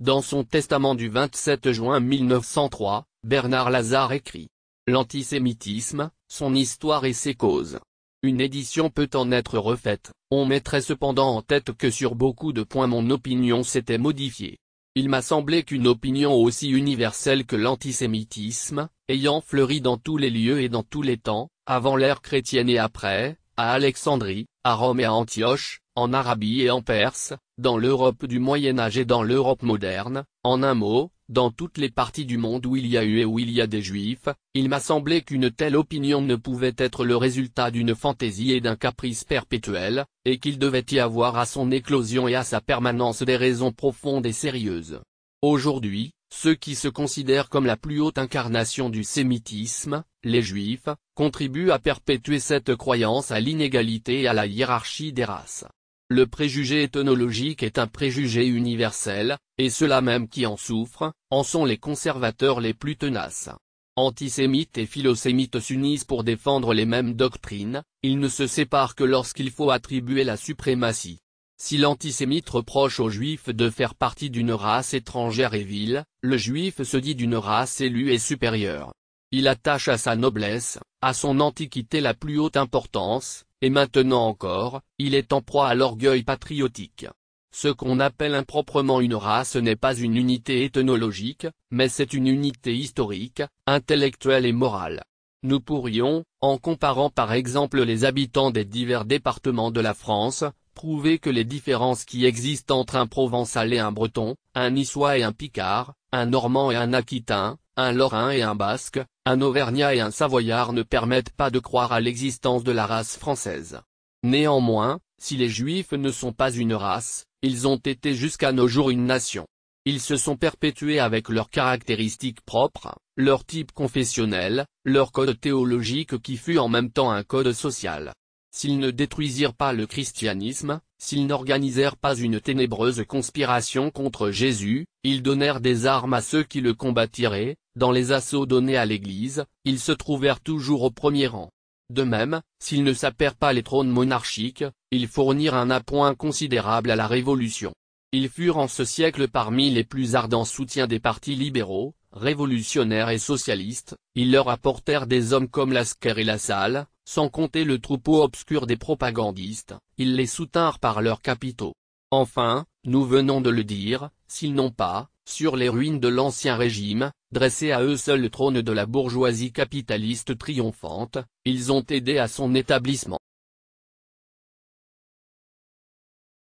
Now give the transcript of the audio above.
Dans son testament du 27 juin 1903, Bernard Lazare écrit « L'antisémitisme, son histoire et ses causes ». Une édition peut en être refaite, on mettrait cependant en tête que sur beaucoup de points mon opinion s'était modifiée. Il m'a semblé qu'une opinion aussi universelle que l'antisémitisme, ayant fleuri dans tous les lieux et dans tous les temps, avant l'ère chrétienne et après, à Alexandrie, à Rome et à Antioche, en Arabie et en Perse, dans l'Europe du Moyen Âge et dans l'Europe moderne, en un mot, dans toutes les parties du monde où il y a eu et où il y a des juifs, il m'a semblé qu'une telle opinion ne pouvait être le résultat d'une fantaisie et d'un caprice perpétuel, et qu'il devait y avoir à son éclosion et à sa permanence des raisons profondes et sérieuses. Aujourd'hui, ceux qui se considèrent comme la plus haute incarnation du sémitisme, les juifs, contribuent à perpétuer cette croyance à l'inégalité et à la hiérarchie des races. Le préjugé ethnologique est un préjugé universel, et ceux-là même qui en souffrent, en sont les conservateurs les plus tenaces. Antisémites et philosémites s'unissent pour défendre les mêmes doctrines, ils ne se séparent que lorsqu'il faut attribuer la suprématie. Si l'antisémite reproche aux juifs de faire partie d'une race étrangère et vile, le juif se dit d'une race élue et supérieure. Il attache à sa noblesse, à son antiquité la plus haute importance, et maintenant encore, il est en proie à l'orgueil patriotique. Ce qu'on appelle improprement une race n'est pas une unité ethnologique, mais c'est une unité historique, intellectuelle et morale. Nous pourrions, en comparant par exemple les habitants des divers départements de la France, prouver que les différences qui existent entre un Provençal et un Breton, un Niçois et un Picard, un Normand et un Aquitain, un Lorrain et un Basque, un Auvergnat et un Savoyard ne permettent pas de croire à l'existence de la race française. Néanmoins, si les Juifs ne sont pas une race, ils ont été jusqu'à nos jours une nation. Ils se sont perpétués avec leurs caractéristiques propres, leur type confessionnel, leur code théologique qui fut en même temps un code social. S'ils ne détruisirent pas le christianisme, s'ils n'organisèrent pas une ténébreuse conspiration contre Jésus, ils donnèrent des armes à ceux qui le combattiraient, dans les assauts donnés à l'Église, ils se trouvèrent toujours au premier rang. De même, s'ils ne s'apèrent pas les trônes monarchiques, ils fournirent un appoint considérable à la Révolution. Ils furent en ce siècle parmi les plus ardents soutiens des partis libéraux, révolutionnaires et socialistes, ils leur apportèrent des hommes comme Lasker et Lassalle, sans compter le troupeau obscur des propagandistes, ils les soutinrent par leurs capitaux. Enfin, nous venons de le dire, s'ils n'ont pas, sur les ruines de l'Ancien Régime, dressés à eux seuls le trône de la bourgeoisie capitaliste triomphante, ils ont aidé à son établissement.